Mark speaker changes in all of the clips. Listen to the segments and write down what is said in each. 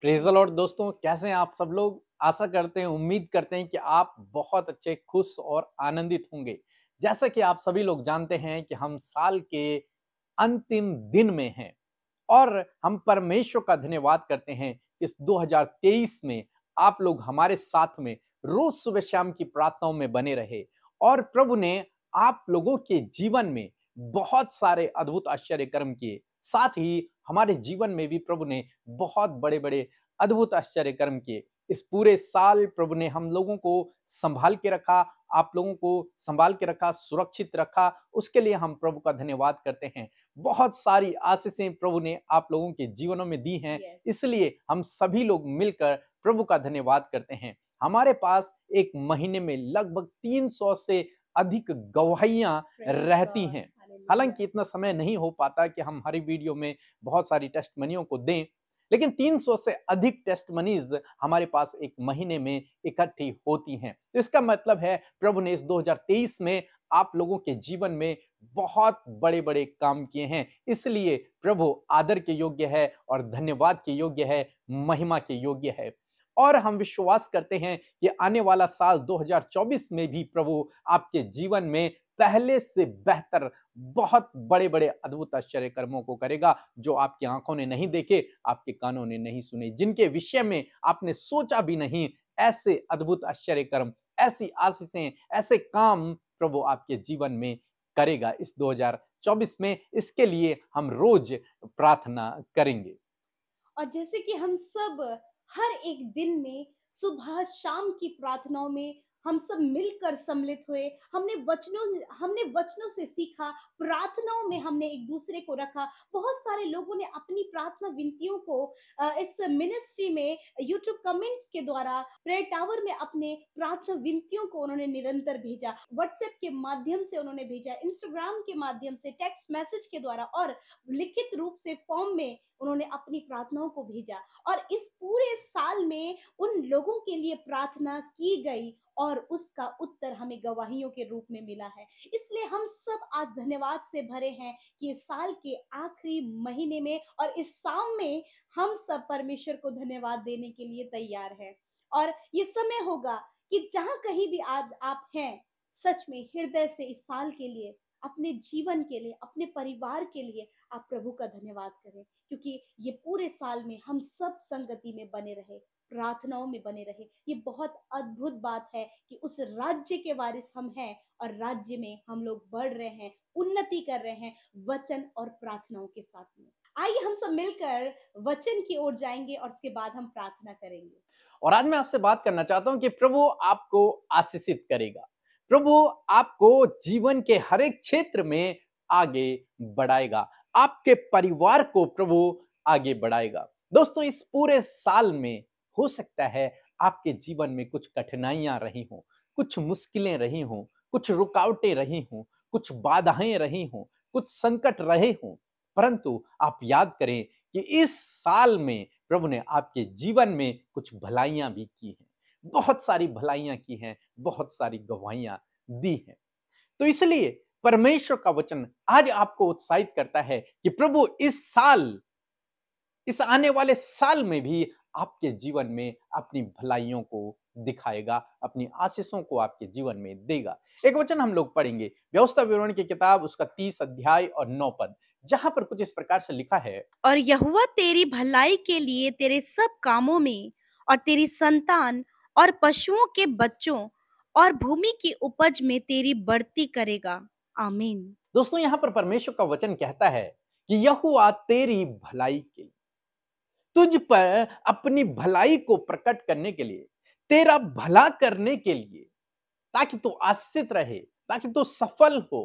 Speaker 1: Phrasal और दोस्तों कैसे हैं आप सब लोग आशा करते हैं उम्मीद करते हैं कि आप बहुत अच्छे खुश और आनंदित होंगे जैसा कि आप सभी लोग जानते हैं कि हम साल के अंतिम दिन में हैं और हम परमेश्वर का धन्यवाद करते हैं कि इस 2023 में आप लोग हमारे साथ में रोज सुबह शाम की प्रार्थनाओं में बने रहे और प्रभु ने आप लोगों के जीवन में बहुत सारे अद्भुत आश्चर्य कर्म किए साथ ही हमारे जीवन में भी प्रभु ने बहुत बड़े बड़े अद्भुत आश्चर्य कर्म किए इस पूरे साल प्रभु ने हम लोगों को संभाल के रखा आप लोगों को संभाल के रखा सुरक्षित रखा उसके लिए हम प्रभु का धन्यवाद करते हैं बहुत सारी आशीषें प्रभु ने आप लोगों के जीवनों में दी हैं yes. इसलिए हम सभी लोग मिलकर प्रभु का धन्यवाद करते हैं हमारे पास एक महीने में लगभग 300 से अधिक गवाहियां रहती हैं हालांकि इतना समय नहीं हो पाता कि हम हर वीडियो में बहुत सारी टेस्ट मनियों को दें लेकिन 300 से अधिक टेस्ट मनीज हमारे पास एक महीने में इकट्ठी होती हैं तो इसका मतलब है प्रभु ने इस 2023 में आप लोगों के जीवन में बहुत बड़े बड़े काम किए हैं इसलिए प्रभु आदर के योग्य है और धन्यवाद के योग्य है महिमा के योग्य है और हम विश्वास करते हैं कि आने वाला साल 2024 में भी प्रभु आपके जीवन में पहले से बेहतर बहुत बड़े बड़े अद्भुत आश्चर्य कर्मों को करेगा जो आपकी आंखों ने नहीं देखे आपके कानों ने नहीं सुने जिनके विषय में आपने सोचा भी नहीं ऐसे अद्भुत आश्चर्य कर्म ऐसी आशीषें ऐसे काम प्रभु आपके जीवन में करेगा इस 2024 में इसके लिए हम रोज प्रार्थना करेंगे
Speaker 2: और जैसे कि हम सब हर एक दिन में सुबह शाम की प्रार्थनाओं में हम सब मिलकर सम्मिलित हुए हमने वचनों हमने वचनों से सीखा प्रार्थनाओं में हमने एक दूसरे को रखा बहुत सारे लोगों ने अपनी प्रार्थना विनतियों को इस मिनिस्ट्री में यूट्यूब कमेंट्स के द्वारा प्रेयर टावर में अपने प्रार्थना विनतियों को उन्होंने निरंतर भेजा व्हाट्सएप के माध्यम से उन्होंने भेजा इंस्टाग्राम के माध्यम से टेक्स्ट मैसेज के द्वारा और लिखित रूप से फॉर्म में उन्होंने अपनी प्रार्थनाओं को भेजा और इस पूरे साल में उन लोगों के लिए प्रार्थना की गई और उसका उत्तर हमें गवाहियों के रूप में मिला है इसलिए हम सब आज धन्यवाद से भरे हैं कि इस साल के आखिरी महीने में और इस शाम में हम सब परमेश्वर को धन्यवाद देने के लिए तैयार हैं और ये समय होगा कि जहाँ कहीं भी आज आप हैं सच में हृदय से इस साल के लिए अपने जीवन के लिए अपने परिवार के लिए आप प्रभु का धन्यवाद करें क्योंकि ये पूरे साल में हम सब संगति में बने रहे प्रार्थनाओं में बने रहे ये बहुत अद्भुत बात है कि उस राज्य के वारिस हम हैं और राज्य में हम लोग बढ़ रहे हैं उन्नति कर रहे हैं वचन और प्रार्थनाओं के साथ में आइए हम सब मिलकर वचन की ओर जाएंगे और उसके बाद हम प्रार्थना करेंगे
Speaker 1: और आज मैं आपसे बात करना चाहता हूँ कि प्रभु आपको आशीषित करेगा प्रभु आपको जीवन के हर एक क्षेत्र में आगे बढ़ाएगा आपके परिवार को प्रभु आगे बढ़ाएगा दोस्तों इस पूरे साल में हो सकता है आपके जीवन में कुछ कठिनाइयां रही हों कुछ मुश्किलें रही हों कुछ रुकावटें रही हों कुछ बाधाएं रही हों कुछ संकट रहे हों परंतु आप याद करें कि इस साल में प्रभु ने आपके जीवन में कुछ भलाइयां भी की हैं बहुत सारी भलाइयां की हैं बहुत सारी गवाहियां दी हैं तो इसलिए परमेश्वर का वचन आज आपको उत्साहित करता है कि प्रभु इस साल इस आने वाले साल में भी आपके जीवन में अपनी भलाइयों को दिखाएगा अपनी आशीषों को आपके जीवन में देगा एक वचन हम लोग पढ़ेंगे व्यवस्था विवरण की किताब उसका तीस अध्याय और नौ पद जहाँ पर कुछ इस प्रकार से लिखा है
Speaker 2: और यहुआ तेरी भलाई के लिए तेरे सब कामों में और तेरी संतान और पशुओं के बच्चों और भूमि की उपज में तेरी बढ़ती करेगा आमीन
Speaker 1: दोस्तों यहाँ पर परमेश्वर का वचन कहता है कि यहुआ तेरी भलाई के लिए तुझ पर अपनी भलाई को प्रकट करने के लिए तेरा भला करने के लिए ताकि तू तो आश्रित रहे ताकि तू तो सफल हो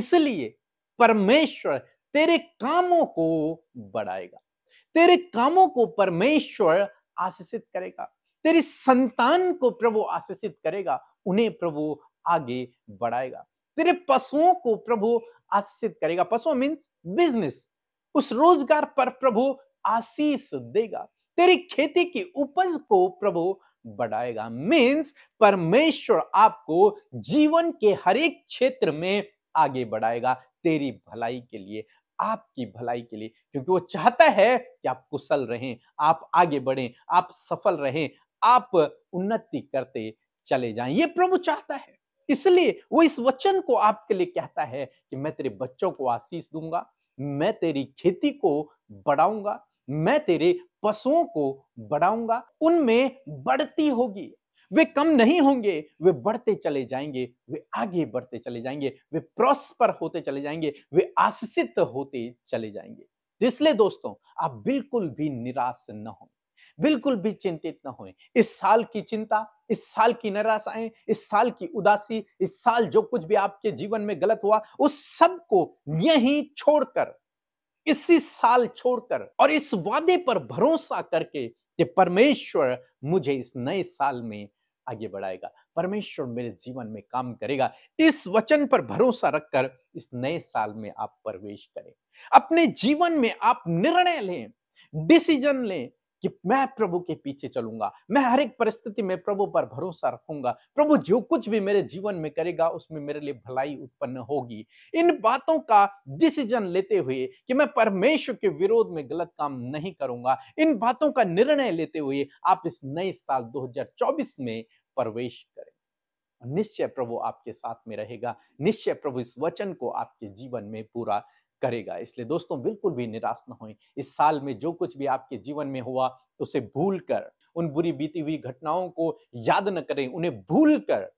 Speaker 1: इसलिए परमेश्वर तेरे कामों को बढ़ाएगा तेरे कामों को परमेश्वर आशीषित करेगा तेरी संतान को प्रभु आशीषित करेगा उन्हें प्रभु आगे बढ़ाएगा तेरे पशुओं को प्रभु आशीषित करेगा पशु मीन्स बिजनेस उस रोजगार पर प्रभु आशीष देगा तेरी खेती की उपज को प्रभु बढ़ाएगा मीन्स परमेश्वर आपको जीवन के हर एक क्षेत्र में आगे बढ़ाएगा तेरी भलाई के लिए आपकी भलाई के लिए क्योंकि वो चाहता है कि आप कुशल रहें आप आगे बढ़ें आप सफल रहें आप उन्नति करते चले जाएं ये प्रभु चाहता है इसलिए वो इस वचन को आपके लिए कहता है कि मैं तेरे बच्चों को आशीष दूंगा मैं तेरी खेती को बढ़ाऊंगा मैं तेरे पशुओं को बढ़ाऊंगा उनमें बढ़ती होगी वे कम नहीं होंगे वे बढ़ते चले जाएंगे वे आगे बढ़ते चले जाएंगे वे प्रॉस्पर होते चले जाएंगे वे आशित होते चले जाएंगे तो इसलिए दोस्तों आप बिल्कुल भी निराश न हो बिल्कुल भी चिंतित न हो इस साल की चिंता इस साल की निराशाएं इस साल की उदासी इस साल जो कुछ भी आपके जीवन में गलत हुआ उस सब को यही छोड़कर इसी साल छोड़कर और इस वादे पर भरोसा करके कि परमेश्वर मुझे इस नए साल में आगे बढ़ाएगा परमेश्वर मेरे जीवन में काम करेगा इस वचन पर भरोसा रखकर इस नए साल में आप प्रवेश करें अपने जीवन में आप निर्णय लें डिसीजन लें कि मैं प्रभु के पीछे चलूंगा मैं हर एक परिस्थिति में प्रभु पर भरोसा रखूंगा प्रभु जो कुछ भी मेरे जीवन में करेगा उसमें मेरे लिए भलाई उत्पन्न होगी इन बातों का डिसीजन लेते हुए कि मैं परमेश्वर के विरोध में गलत काम नहीं करूंगा इन बातों का निर्णय लेते हुए आप इस नए साल 2024 में प्रवेश करें निश्चय प्रभु आपके साथ में रहेगा निश्चय प्रभु इस वचन को आपके जीवन में पूरा करेगा इसलिए दोस्तों बिल्कुल भी निराश ना होएं इस साल में जो कुछ भी आपके जीवन में हुआ उसे भूल कर उन बुरी बीती हुई घटनाओं को याद न करें उन्हें भूल कर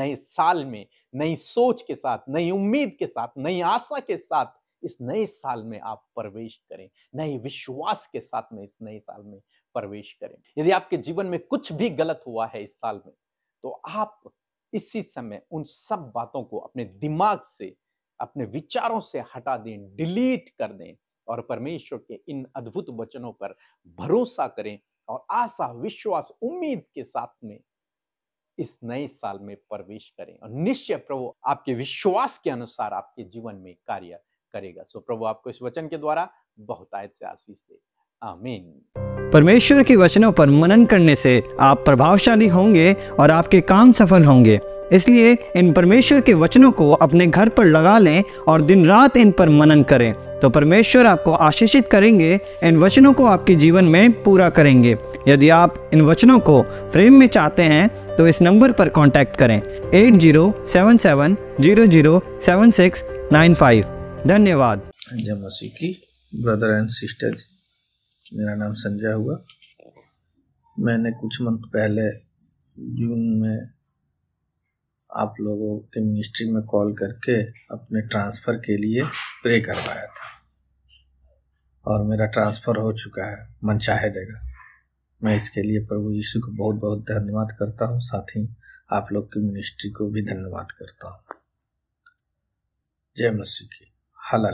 Speaker 1: नए साल में नई सोच के साथ नई उम्मीद के साथ नई आशा के साथ इस नए साल में आप प्रवेश करें नए विश्वास के साथ में इस नए साल में प्रवेश करें यदि आपके जीवन में कुछ भी गलत हुआ है इस साल में तो आप इसी समय उन सब बातों को अपने दिमाग से अपने विचारों से हटा दें डिलीट कर दें और परमेश्वर के इन अद्भुत वचनों पर भरोसा करें और आशा विश्वास उम्मीद के साथ में इस नए साल में प्रवेश करें और निश्चय प्रभु आपके विश्वास के अनुसार आपके जीवन में कार्य करेगा सो प्रभु आपको इस वचन के द्वारा बहुतायत से आशीष दे आमीन परमेश्वर के वचनों पर मनन करने से आप प्रभावशाली होंगे और आपके काम सफल होंगे इसलिए इन परमेश्वर के वचनों को अपने घर पर लगा लें और दिन रात इन पर मनन करें तो परमेश्वर आपको आशीषित करेंगे इन वचनों को आपके जीवन में पूरा करेंगे यदि आप इन वचनों को फ्रेम में चाहते हैं तो इस नंबर पर कॉन्टैक्ट करें eight zero seven seven zero zero seven six nine five धन्यवाद जय मसीह की ब्रदर एंड सिस्टर मेरा नाम संजय हुआ मैंने कुछ मंथ पहले जून में आप लोगों के मिनिस्ट्री में कॉल करके अपने ट्रांसफ़र के लिए प्रे करवाया था और मेरा ट्रांसफ़र हो चुका है मन चाहे जगह मैं इसके लिए प्रभु यीशु को बहुत बहुत धन्यवाद करता हूँ साथ ही आप लोग की मिनिस्ट्री को भी धन्यवाद करता हूँ जय मसीह की हाल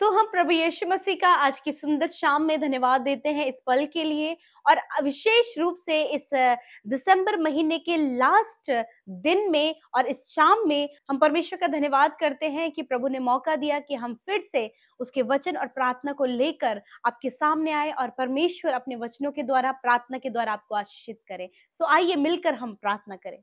Speaker 2: सो हम प्रभु यीशु मसीह का आज की सुंदर शाम में धन्यवाद देते हैं इस पल के लिए और विशेष रूप से इस दिसंबर महीने के लास्ट दिन में और इस शाम में हम परमेश्वर का धन्यवाद करते हैं कि प्रभु ने मौका दिया कि हम फिर से उसके वचन और प्रार्थना को लेकर आपके सामने आए और परमेश्वर अपने वचनों के द्वारा प्रार्थना के द्वारा आपको आशीषित करें सो आइए मिलकर हम प्रार्थना करें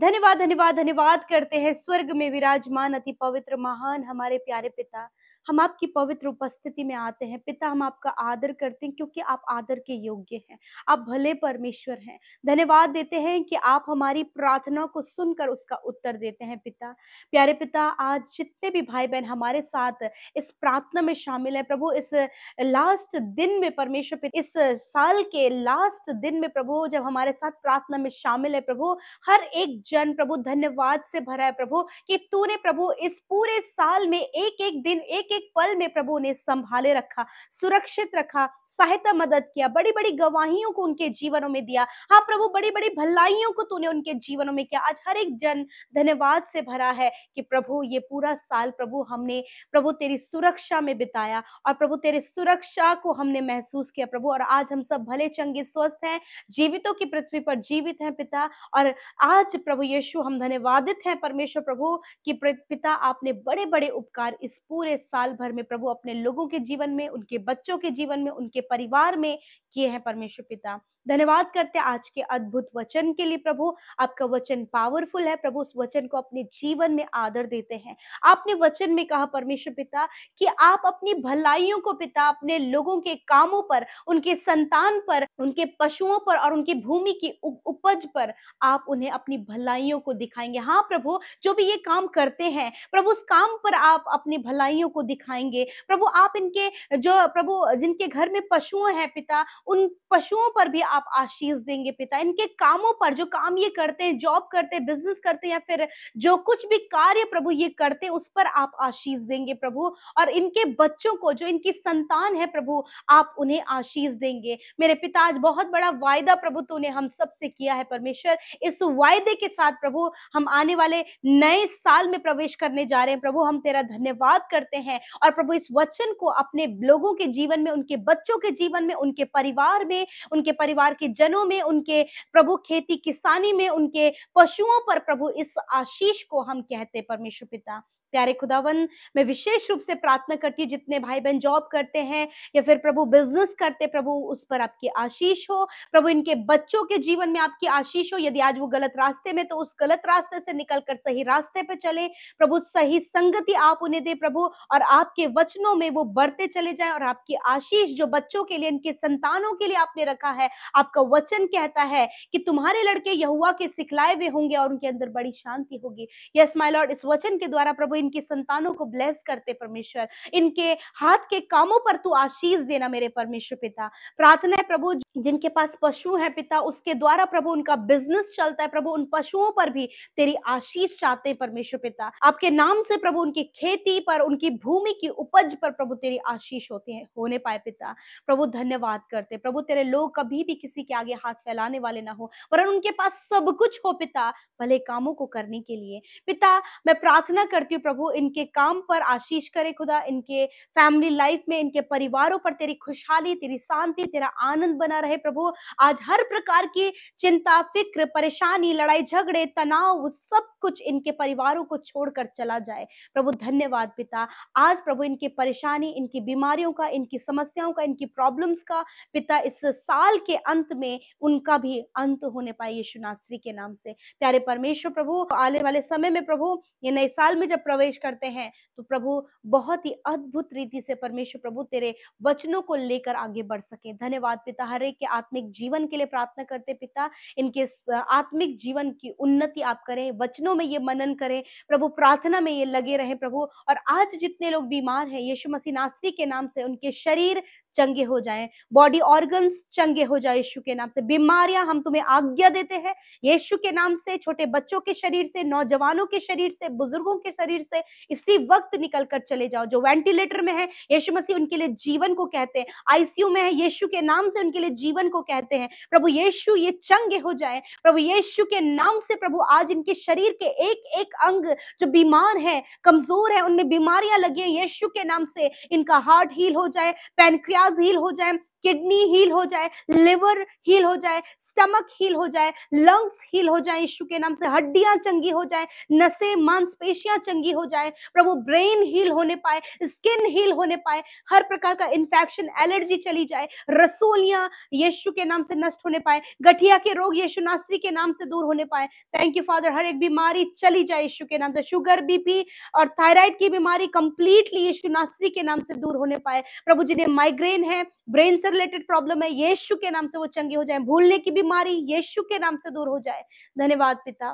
Speaker 2: धन्यवाद धन्यवाद धन्यवाद करते हैं स्वर्ग में विराजमान अति पवित्र महान हमारे प्यारे पिता हम आपकी पवित्र उपस्थिति में आते हैं पिता हम आपका आदर करते हैं क्योंकि आप आदर के योग्य हैं आप भले परमेश्वर हैं धन्यवाद देते हैं कि आप हमारी प्रार्थना को सुनकर उसका उत्तर देते हैं पिता प्यारे पिता आज जितने भी भाई बहन हमारे साथ इस प्रार्थना में शामिल है प्रभु इस लास्ट दिन में परमेश्वर इस साल के लास्ट दिन में प्रभु जब हमारे साथ प्रार्थना में शामिल है प्रभु हर एक जन प्रभु धन्यवाद से भरा है प्रभु कि तूने प्रभु इस पूरे साल में एक एक दिन एक एक पल में प्रभु ने संभाले रखा सुरक्षित रखा सहायता मदद किया बड़ी बड़ी गवाहियों को उनके जीवनों में दिया हाँ प्रभु बड़ी बड़ी भलाइयों को तूने उनके जीवनों में किया आज हर एक जन धन्यवाद से भरा है कि प्रभु ये पूरा साल प्रभु हमने प्रभु तेरी सुरक्षा में बिताया और प्रभु तेरी सुरक्षा को हमने महसूस किया प्रभु और आज हम सब भले चंगे स्वस्थ हैं जीवितों की पृथ्वी पर जीवित हैं पिता और आज प्रभु यीशु हम धन्यवादित हैं परमेश्वर प्रभु कि पिता आपने बड़े बड़े उपकार इस पूरे साल भर में प्रभु अपने लोगों के जीवन में उनके बच्चों के जीवन में उनके परिवार में किए हैं परमेश्वर पिता धन्यवाद करते हैं आज के अद्भुत वचन के लिए प्रभु आपका वचन पावरफुल है प्रभु उस वचन को अपने जीवन में आदर देते हैं आपने वचन में कहा परमेश्वर पिता कि आप अपनी भलाइयों को पिता अपने लोगों के कामों पर उनके संतान पर उनके पशुओं पर और उनकी भूमि की उपज पर आप उन्हें अपनी भलाइयों को दिखाएंगे हाँ प्रभु जो भी ये काम करते हैं प्रभु उस काम पर आप अपनी भलाइयों को दिखाएंगे प्रभु आप इनके जो प्रभु जिनके घर में पशुओं हैं पिता उन पशुओं पर भी आप आप आशीष देंगे पिता इनके कामों पर जो काम ये करते हैं जॉब करते हैं बिजनेस करते हैं या फिर जो कुछ भी कार्य प्रभु ये करते हैं उस पर आप आशीष देंगे प्रभु और इनके बच्चों को जो इनकी संतान है प्रभु आप उन्हें आशीष देंगे मेरे पिता आज बहुत बड़ा वायदा प्रभु तूने हम सबसे किया है परमेश्वर इस वायदे के साथ प्रभु हम आने वाले नए साल में प्रवेश करने जा रहे हैं प्रभु हम तेरा धन्यवाद करते हैं और प्रभु इस वचन को अपने लोगों के जीवन में उनके बच्चों के जीवन में उनके परिवार में उनके परिवार परिवार के जनों में उनके प्रभु खेती किसानी में उनके पशुओं पर प्रभु इस आशीष को हम कहते परमेश्वर पिता प्यारे खुदावन मैं विशेष रूप से प्रार्थना करती हूँ जितने भाई बहन जॉब करते हैं या फिर प्रभु बिजनेस करते प्रभु उस पर आपकी आशीष हो प्रभु इनके बच्चों के जीवन में आपकी आशीष हो यदि आज वो गलत रास्ते में तो उस गलत रास्ते से निकलकर सही रास्ते पर चले प्रभु सही संगति आप उन्हें दे प्रभु और आपके वचनों में वो बढ़ते चले जाए और आपकी आशीष जो बच्चों के लिए इनके संतानों के लिए आपने रखा है आपका वचन कहता है कि तुम्हारे लड़के यहुआ के सिखलाए हुए होंगे और उनके अंदर बड़ी शांति होगी यस माई लॉर्ड इस वचन के द्वारा प्रभु इनकी संतानों को ब्लेस करते परमेश्वर इनके हाथ के कामों पर तू आशीष देना मेरे परमेश्वर पिता प्रार्थना है प्रभु जिनके पास पशु है पिता उसके द्वारा प्रभु उनका बिजनेस चलता है प्रभु उन पशुओं पर भी तेरी आशीष चाहते हैं परमेश्वर पिता आपके नाम से प्रभु उनकी खेती पर उनकी भूमि की उपज पर प्रभु तेरी आशीष होती है होने पाए पिता प्रभु धन्यवाद करते प्रभु तेरे लोग कभी भी किसी के आगे हाथ फैलाने वाले ना हो पर उनके पास सब कुछ हो पिता भले कामों को करने के लिए पिता मैं प्रार्थना करती हूँ प्रभु इनके काम पर आशीष करे खुदा इनके फैमिली लाइफ में इनके परिवारों पर तेरी खुशहाली तेरी शांति तेरा आनंद बना रहे रहे प्रभु आज हर प्रकार की चिंता फिक्र परेशानी लड़ाई झगड़े तनाव सब कुछ इनके परिवारों को छोड़कर चला जाए प्रभु धन्यवाद पिता आज प्रभु इनकी परेशानी इनकी बीमारियों का इनकी समस्याओं का इनकी प्रॉब्लम्स का पिता इस साल के अंत में उनका भी अंत होने पाए यीशु नासरी के नाम से प्यारे परमेश्वर प्रभु आने वाले समय में प्रभु ये नए साल में जब प्रवेश करते हैं तो प्रभु बहुत ही अद्भुत रीति से परमेश्वर प्रभु तेरे वचनों को लेकर आगे बढ़ सके धन्यवाद पिता हरे परिवारिक के आत्मिक जीवन के लिए प्रार्थना करते पिता इनके आत्मिक जीवन की उन्नति आप करें वचनों में ये मनन करें प्रभु प्रार्थना में ये लगे रहे प्रभु और आज जितने लोग बीमार हैं यीशु मसीह नास्ती के नाम से उनके शरीर चंगे हो जाए बॉडी ऑर्गन्स चंगे हो जाए यीशु के नाम से बीमारियां हम तुम्हें आज्ञा देते हैं यीशु के नाम से छोटे बच्चों के शरीर से नौजवानों के शरीर से बुजुर्गों के शरीर से इसी वक्त निकल कर चले जाओ जो वेंटिलेटर में है यीशु मसीह उनके लिए जीवन को कहते हैं आईसीयू में है यीशु के नाम से उनके लिए जीवन को कहते हैं प्रभु यीशु ये चंगे हो जाए प्रभु यीशु के नाम से प्रभु आज इनके शरीर के एक एक अंग जो बीमार है कमजोर है उनमें बीमारियां लगी है यीशु के नाम से इनका हार्ट हील हो जाए पेनक्रिया प्याज हील हो जाए किडनी हील हो जाए लिवर हील हो जाए स्टमक हील हो जाए लंग्स हील हो जाए यीशु के नाम से हड्डियां चंगी हो जाए नसें मांसपेशियां चंगी हो जाए प्रभु ब्रेन हील होने पाए स्किन हील होने पाए हर प्रकार का इन्फेक्शन एलर्जी चली जाए रसोलियां यीशु के नाम से नष्ट होने पाए गठिया के रोग यीशु नास्त्री के नाम से दूर होने पाए थैंक यू फादर हर एक बीमारी चली जाए यीशु के नाम से शुगर बीपी और थायराइड की बीमारी कंप्लीटली यीशु नास्त्री के नाम से दूर होने पाए प्रभु जिन्हें माइग्रेन है ब्रेन से से रिलेटेड प्रॉब्लम है यीशु के नाम से वो चंगी हो जाए भूलने की बीमारी यीशु के नाम से दूर हो जाए धन्यवाद पिता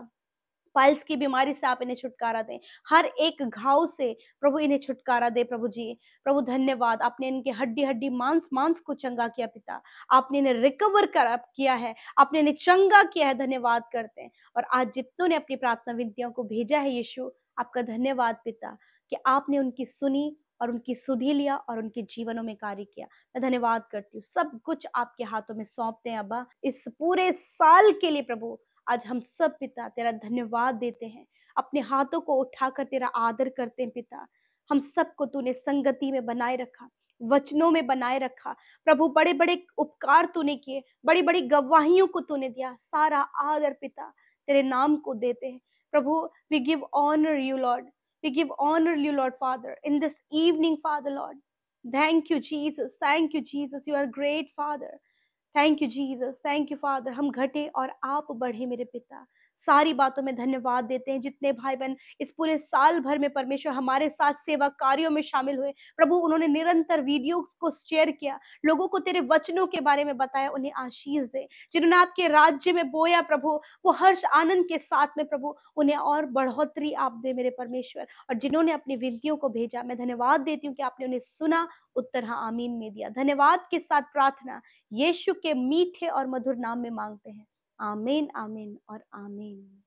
Speaker 2: पाइल्स की बीमारी से आप इन्हें छुटकारा दें हर एक घाव से प्रभु इन्हें छुटकारा दे प्रभु जी प्रभु धन्यवाद आपने इनके हड्डी हड्डी मांस मांस को चंगा किया पिता आपने इन्हें रिकवर कर किया है आपने इन्हें चंगा किया है धन्यवाद करते हैं और आज जितनों ने अपनी प्रार्थना विनतियों को भेजा है यीशु आपका धन्यवाद पिता कि आपने उनकी सुनी और उनकी सुधि लिया और उनके जीवनों में कार्य किया मैं धन्यवाद करती हूँ सब कुछ आपके हाथों में सौंपते हैं अब्बा इस पूरे साल के लिए प्रभु आज हम सब पिता तेरा धन्यवाद देते हैं अपने हाथों को उठाकर तेरा आदर करते हैं पिता हम सबको तूने संगति में बनाए रखा वचनों में बनाए रखा प्रभु बड़े बड़े उपकार तूने किए बड़ी बड़ी गवाहियों को तूने दिया सारा आदर पिता तेरे नाम को देते हैं प्रभु we give honour you lord We give honor you, Lord Father, in this evening, Father Lord. Thank you, Jesus. Thank you, Jesus. You are great, Father. Thank you, Jesus. Thank you, Father. हम घटे और आप बढ़े मेरे पिता सारी बातों में धन्यवाद देते हैं जितने भाई बहन इस पूरे साल भर में परमेश्वर हमारे साथ सेवा कार्यों में शामिल हुए प्रभु उन्होंने निरंतर वीडियो को शेयर किया लोगों को तेरे वचनों के बारे में बताया उन्हें आशीष दे जिन्होंने आपके राज्य में बोया प्रभु वो हर्ष आनंद के साथ में प्रभु उन्हें और बढ़ोतरी आप दे मेरे परमेश्वर और जिन्होंने अपनी विनतियों को भेजा मैं धन्यवाद देती हूँ कि आपने उन्हें सुना उत्तर हाँ आमीन में दिया धन्यवाद के साथ प्रार्थना यीशु के मीठे और मधुर नाम में मांगते हैं आमीन आमीन और आमीन